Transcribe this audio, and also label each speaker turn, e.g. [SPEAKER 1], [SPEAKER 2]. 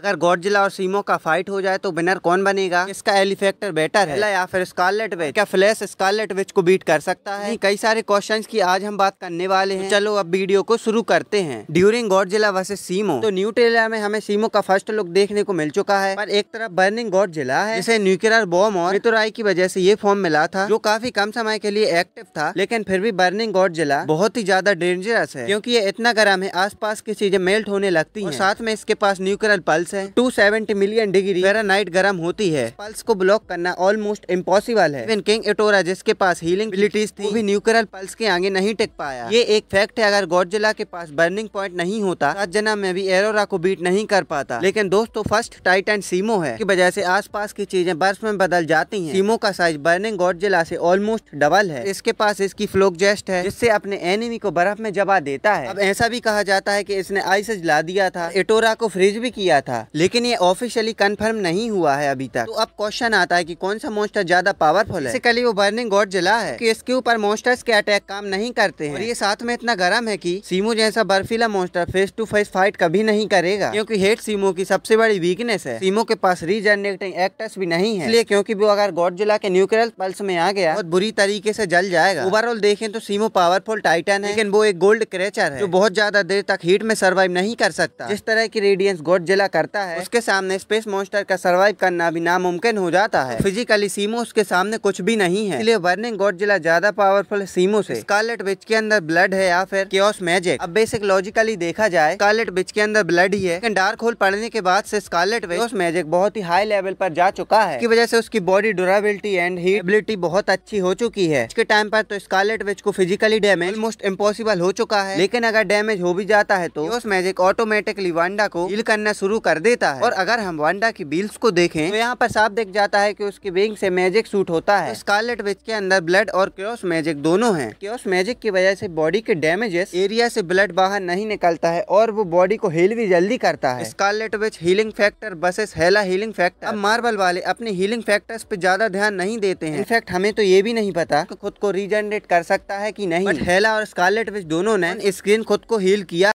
[SPEAKER 1] अगर गॉडजिला और सीमो का फाइट हो जाए तो विनर कौन बनेगा इसका एलिफेक्टर बेटर है या फिर स्कारलेट विच क्या फ्लैश स्कारलेट विच को बीट कर सकता है कई सारे क्वेश्चंस की आज हम बात करने वाले हैं तो चलो अब वीडियो को शुरू करते हैं ड्यूरिंग गॉडजिला वर्सेस सीमो तो न्यू ट्रेलर में हमें सीमो का फर्स्ट लुक देखने को मिल चुका है पर एक तरफ बर्निंग गॉडजिला है जिसे न्यूक्लियर बॉम और मितुराई की वजह से ये फॉर्म मिला था जो काफी कम समय के लिए एक्टिव था लेकिन फिर भी बर्निंग जिला बहुत ही ज्यादा डेंजरस है क्यूँकी ये इतना गर्म है आस की चीजें मेल्ट होने लगती है साथ में इसके पास न्यूक्लियर पल्स पल्स है 270 मिलियन डिग्री नाइट गर्म होती है पल्स को ब्लॉक करना ऑलमोस्ट इम्पॉसिबल है इवन किंग एटोरा जिसके पास हीलिंग एबिलिटीज थी भी न्यूक्लियर पल्स के आगे नहीं टिक पाया ये एक फैक्ट है अगर गौडजिला के पास बर्निंग पॉइंट नहीं होता जना में भी एरोरा को बीट नहीं कर पाता लेकिन दोस्तों फर्स्ट टाइटन सीमो है की वजह से पास की चीजें बर्फ में बदल जाती है सीमो का साइज बर्निंग गौडजिला से ऑलमोस्ट डबल है इसके पास इसकी फ्लोक जेस्ट है जिससे अपने एनिमी को बर्फ में जबा देता है अब ऐसा भी कहा जाता है की इसने आइस ला दिया था एटोरा को फ्रीज भी किया था है लेकिन ये ऑफिशियली कंफर्म नहीं हुआ है अभी तक तो अब क्वेश्चन आता है कि कौन सा मोस्टर ज्यादा पावरफुल है कल वो बर्निंग गॉड जला है कि इसके ऊपर मोस्टर्स के अटैक काम नहीं करते हैं और ये साथ में इतना गर्म है की सीमो जैसा बर्फीला monster face to face fight कभी नहीं करेगा क्यूँकी हेट सीमो की सबसे बड़ी वीकनेस है सीमो के पास रीजनरेटिंग एक्टर्स भी नहीं है इसलिए क्योंकि वो अगर गॉड जला के न्यूक्लियर पल्स में आ गया बहुत बुरी तरीके से जल जाएगा ओवरऑल देखें तो सीमो पावरफुल टाइटन है लेकिन वो एक गोल्ड क्रेचर है जो बहुत ज्यादा देर तक हीट में सर्वाइव नहीं कर सकता जिस तरह की रेडियंस गॉड जिला करता है उसके सामने स्पेस मॉन्स्टर का सर्वाइव करना भी नामुमकिन हो जाता है फिजिकली सीमो उसके सामने कुछ भी नहीं है इसलिए वर्निंग गॉड जिला ज्यादा पावरफुल सीमो से स्कारलेट विच के अंदर ब्लड है या फिर क्योस मैजिक अब बेसिक लॉजिकली देखा जाए कार्लेट बिच के अंदर ब्लड ही है लेकिन डार्क होल पड़ने के बाद से स्कारलेट उस मैजिक बहुत ही हाई लेवल पर जा चुका है की वजह से उसकी बॉडी ड्यूरेबिलिटी एंड हीबिलिटी बहुत अच्छी हो चुकी है इसके टाइम पर तो स्कॉलेट विच को फिजिकली डैमेज मोस्ट इम्पोसिबल हो चुका है लेकिन अगर डैमेज हो भी जाता है तो उस मैजिक ऑटोमेटिकली वांडा को हिल करना शुरू कर कर देता है और अगर हम वांडा की बील्स को देखें तो यहाँ पर साफ देख जाता है कि उसकी विंग से मैजिक सूट होता है स्कारलेट तो विच के अंदर ब्लड और क्रॉस मैजिक दोनों है क्योस मैजिक की वजह से बॉडी के डैमेजेस एरिया से ब्लड बाहर नहीं निकलता है और वो बॉडी को हील भी जल्दी करता है Scarlet witch healing factor versus Hela healing factor अब मार्बल वाले अपने हीलिंग फैक्टर्स पे ज्यादा ध्यान नहीं देते हैं इनफैक्ट हमें तो ये भी नहीं पता कि खुद को रिजनरेट कर सकता है कि नहीं हेला और स्कारलेट विच दोनों ने स्क्रीन खुद को हील किया